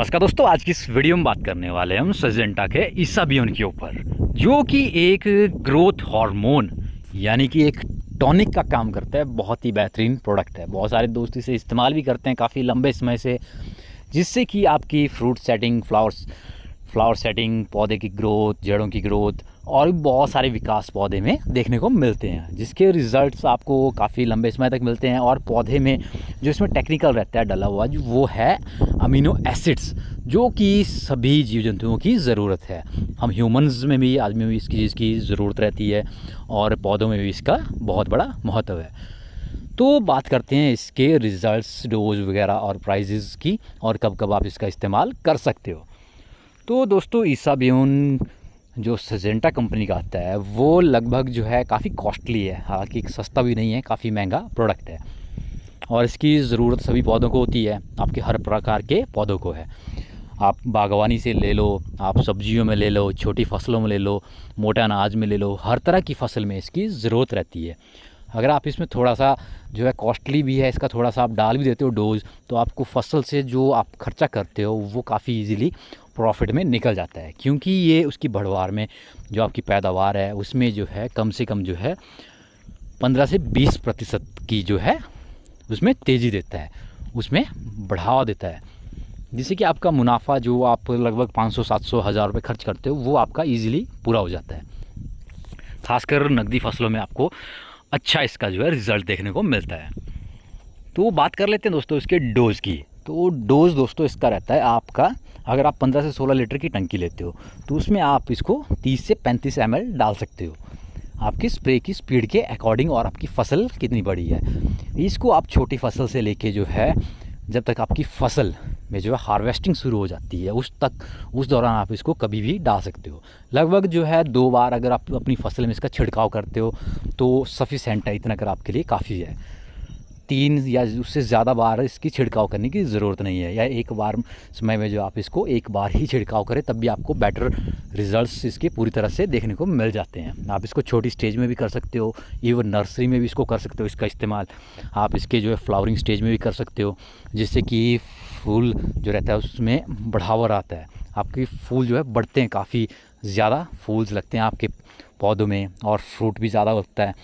नमस्कार दोस्तों आज की इस वीडियो में बात करने वाले हम सजेंटा के ईसाबियन के ऊपर जो कि एक ग्रोथ हार्मोन यानी कि एक टॉनिक का काम करता है बहुत ही बेहतरीन प्रोडक्ट है बहुत सारे दोस्त इसे इस्तेमाल भी करते हैं काफ़ी लंबे समय से जिससे कि आपकी fruit setting flowers flower setting पौधे की ग्रोथ जड़ों की ग्रोथ और बहुत सारे विकास पौधे में देखने को मिलते हैं जिसके रिजल्ट्स आपको काफ़ी लंबे समय तक मिलते हैं और पौधे में जो इसमें टेक्निकल रहता है डला हुआ जो वो है अमीनो एसिड्स जो कि सभी जीव जंतुओं की ज़रूरत है हम ह्यूमंस में भी आदमी में भी इसकी चीज़ की ज़रूरत रहती है और पौधों में भी इसका बहुत बड़ा महत्व है तो बात करते हैं इसके रिज़ल्ट्स डोज वगैरह और प्राइजेज़ की और कब कब आप इसका इस्तेमाल कर सकते हो तो दोस्तों ईसा ब्यून जो सजेंटा कंपनी का आता है वो लगभग जो है काफ़ी कॉस्टली है हालांकि सस्ता भी नहीं है काफ़ी महंगा प्रोडक्ट है और इसकी ज़रूरत सभी पौधों को होती है आपके हर प्रकार के पौधों को है आप बागवानी से ले लो आप सब्जियों में ले लो छोटी फसलों में ले लो मोटा अनाज में ले लो हर तरह की फसल में इसकी ज़रूरत रहती है अगर आप इसमें थोड़ा सा जो है कॉस्टली भी है इसका थोड़ा सा आप डाल भी देते हो डोज तो आपको फसल से जो आप खर्चा करते हो वो काफ़ी इजीली प्रॉफिट में निकल जाता है क्योंकि ये उसकी बढ़वार में जो आपकी पैदावार है उसमें जो है कम से कम जो है पंद्रह से बीस प्रतिशत की जो है उसमें तेज़ी देता है उसमें बढ़ावा देता है जिससे कि आपका मुनाफा जो आप लगभग 500 700 हज़ार रुपये खर्च करते हो वो आपका इजीली पूरा हो जाता है खासकर नकदी फसलों में आपको अच्छा इसका जो है रिज़ल्ट देखने को मिलता है तो बात कर लेते हैं दोस्तों इसके डोज़ की तो डोज़ दोस्तों इसका रहता है आपका अगर आप 15 से 16 लीटर की टंकी लेते हो तो उसमें आप इसको 30 से 35 एम डाल सकते हो आपकी स्प्रे की स्पीड के अकॉर्डिंग और आपकी फसल कितनी बड़ी है इसको आप छोटी फसल से लेके जो है जब तक आपकी फसल में जो है हार्वेस्टिंग शुरू हो जाती है उस तक उस दौरान आप इसको कभी भी डाल सकते हो लगभग जो है दो बार अगर आप अपनी फसल में इसका छिड़काव करते हो तो सफिशेंट है इतना अगर आपके लिए काफ़ी है तीन या उससे ज़्यादा बार इसकी छिड़काव करने की ज़रूरत नहीं है या एक बार समय में जो आप इसको एक बार ही छिड़काव करें तब भी आपको बेटर रिजल्ट्स इसके पूरी तरह से देखने को मिल जाते हैं आप इसको छोटी स्टेज में भी कर सकते हो इवन नर्सरी में भी इसको कर सकते हो इसका इस्तेमाल आप इसके जो है फ्लावरिंग स्टेज में भी कर सकते हो जिससे कि फूल जो रहता है उसमें बढ़ावा आता है आपकी फूल जो है बढ़ते हैं काफ़ी ज़्यादा फूल्स लगते हैं आपके पौधों में और फ्रूट भी ज़्यादा होता है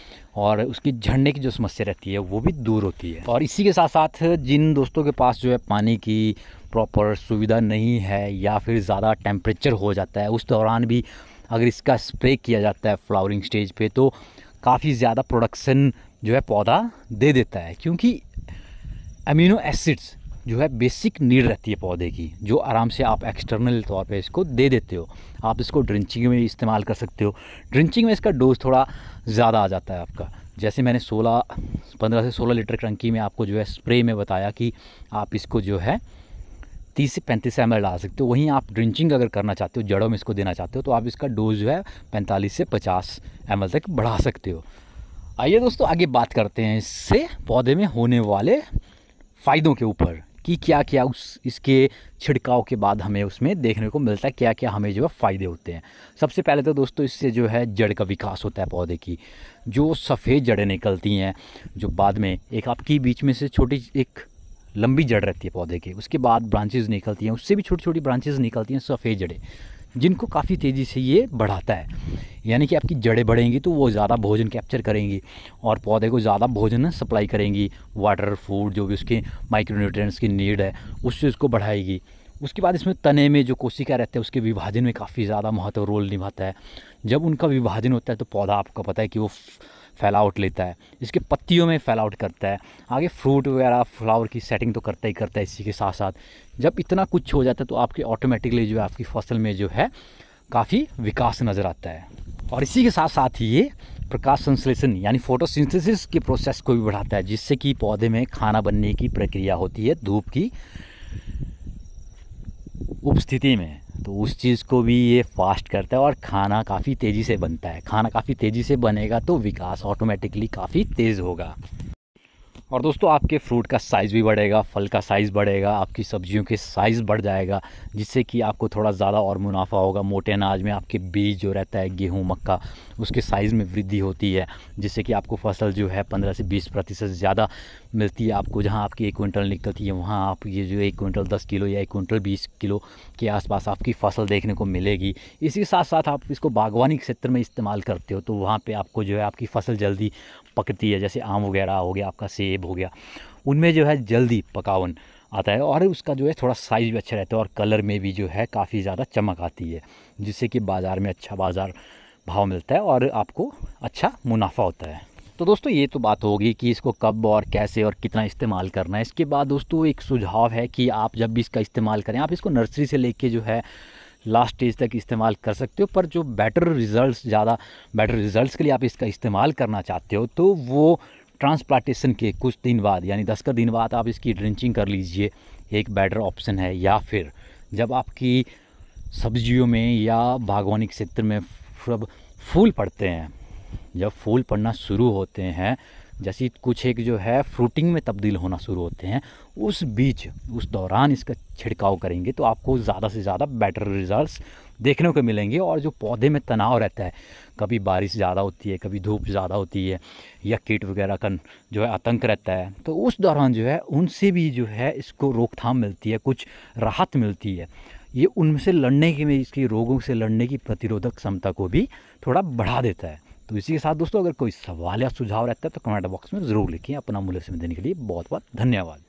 और उसकी झड़ने की जो समस्या रहती है वो भी दूर होती है और इसी के साथ साथ जिन दोस्तों के पास जो है पानी की प्रॉपर सुविधा नहीं है या फिर ज़्यादा टेम्परेचर हो जाता है उस दौरान भी अगर इसका स्प्रे किया जाता है फ्लावरिंग स्टेज पे तो काफ़ी ज़्यादा प्रोडक्शन जो है पौधा दे देता है क्योंकि अमीनो एसिड्स जो है बेसिक नीड रहती है पौधे की जो आराम से आप एक्सटर्नल तौर पे इसको दे देते हो आप इसको ड्रिंचिंग में इस्तेमाल कर सकते हो ड्रिंचिंग में इसका डोज थोड़ा ज़्यादा आ जाता है आपका जैसे मैंने 16 15 से 16 लीटर टंकी में आपको जो है स्प्रे में बताया कि आप इसको जो है तीस से पैंतीस एम डाल सकते हो वहीं आप ड्रिंचिंग अगर करना चाहते हो जड़ों में इसको देना चाहते हो तो आप इसका डोज जो है पैंतालीस से पचास एम तक बढ़ा सकते हो आइए दोस्तों आगे बात करते हैं इससे पौधे में होने वाले फ़ायदों के ऊपर कि क्या क्या उस इसके छिड़काव के बाद हमें उसमें देखने को मिलता है क्या क्या हमें जो है फ़ायदे होते हैं सबसे पहले तो दोस्तों इससे जो है जड़ का विकास होता है पौधे की जो सफ़ेद जड़ें निकलती हैं जो बाद में एक आपकी बीच में से छोटी एक लंबी जड़ रहती है पौधे की उसके बाद ब्रांचेज़ निकलती हैं उससे भी छोटी छोटी ब्रांचेज़ निकलती हैं सफ़ेद जड़ें जिनको काफ़ी तेज़ी से ये बढ़ाता है यानी कि आपकी जड़ें बढ़ेंगी तो वो ज़्यादा भोजन कैप्चर करेंगी और पौधे को ज़्यादा भोजन सप्लाई करेंगी वाटर फूड जो भी उसके माइक्रोन्यूट्रेंट्स की नीड है उस चीज़ को बढ़ाएगी उसके बाद इसमें तने में जो कोशिका रहते हैं उसके विभाजन में काफ़ी ज़्यादा महत्व रोल निभाता है जब उनका विभाजन होता है तो पौधा आपको पता है कि वो फैलावट लेता है इसके पत्तियों में फैलावट करता है आगे फ्रूट वगैरह फ्लावर की सेटिंग तो करता ही करता है इसी के साथ साथ जब इतना कुछ हो जाता है तो आपके ऑटोमेटिकली जो है आपकी फसल में जो है काफ़ी विकास नज़र आता है और इसी के साथ साथ ही ये प्रकाश संश्लेषण यानी फोटोसिंथेसिस के प्रोसेस को भी बढ़ाता है जिससे कि पौधे में खाना बनने की प्रक्रिया होती है धूप की उपस्थिति में तो उस चीज़ को भी ये फास्ट करता है और खाना काफ़ी तेज़ी से बनता है खाना काफ़ी तेज़ी से बनेगा तो विकास ऑटोमेटिकली काफ़ी तेज़ होगा और दोस्तों आपके फ्रूट का साइज़ भी बढ़ेगा फल का साइज़ बढ़ेगा आपकी सब्जियों के साइज़ बढ़ जाएगा जिससे कि आपको थोड़ा ज़्यादा और मुनाफा होगा मोटे अनाज में आपके बीज जो रहता है गेहूँ मक्का उसके साइज़ में वृद्धि होती है जिससे कि आपको फसल जो है पंद्रह से बीस प्रतिशत ज़्यादा मिलती है आपको जहाँ आपकी एक क्विंटल निकलती है वहाँ आप ये जो एक क्विंटल दस किलो या एक क्विंटल बीस किलो के आसपास आपकी फसल देखने को मिलेगी इसी के साथ साथ आप इसको बागवानी क्षेत्र में इस्तेमाल करते हो तो वहाँ पर आपको जो है आपकी फसल जल्दी पकती है जैसे आम वगैरह हो गया आपका सेब हो गया उनमें जो है जल्दी पकावन आता है और उसका जो है थोड़ा साइज़ भी अच्छा रहता है और कलर में भी जो है काफ़ी ज़्यादा चमक आती है जिससे कि बाज़ार में अच्छा बाज़ार भाव मिलता है और आपको अच्छा मुनाफा होता है तो दोस्तों ये तो बात होगी कि इसको कब और कैसे और कितना इस्तेमाल करना है इसके बाद दोस्तों एक सुझाव है कि आप जब भी इसका इस्तेमाल करें आप इसको नर्सरी से लेके जो है लास्ट स्टेज तक इस्तेमाल कर सकते हो पर जो बेटर रिज़ल्ट्स ज़्यादा बेटर रिज़ल्ट्स के लिए आप इसका इस्तेमाल करना चाहते हो तो वो ट्रांसप्लांटेशन के कुछ दिन बाद यानी दस का दिन बाद आप इसकी ड्रिंचिंग कर लीजिए एक बेटर ऑप्शन है या फिर जब आपकी सब्जियों में या बागवानी क्षेत्र में सब फूल पड़ते हैं जब फूल पड़ना शुरू होते हैं जैसे कुछ एक जो है फ्रूटिंग में तब्दील होना शुरू होते हैं उस बीच उस दौरान इसका छिड़काव करेंगे तो आपको ज़्यादा से ज़्यादा बेटर रिजल्ट्स देखने को मिलेंगे और जो पौधे में तनाव रहता है कभी बारिश ज़्यादा होती है कभी धूप ज़्यादा होती है या कीट वगैरह का जो है आतंक रहता है तो उस दौरान जो है उनसे भी जो है इसको रोकथाम मिलती है कुछ राहत मिलती है ये उनमें से लड़ने की में इसकी रोगों से लड़ने की प्रतिरोधक क्षमता को भी थोड़ा बढ़ा देता है तो इसी के साथ दोस्तों अगर कोई सवाल या सुझाव रहता है तो कमेंट बॉक्स में ज़रूर लिखिए अपना मूल्य समय देने के लिए बहुत बहुत धन्यवाद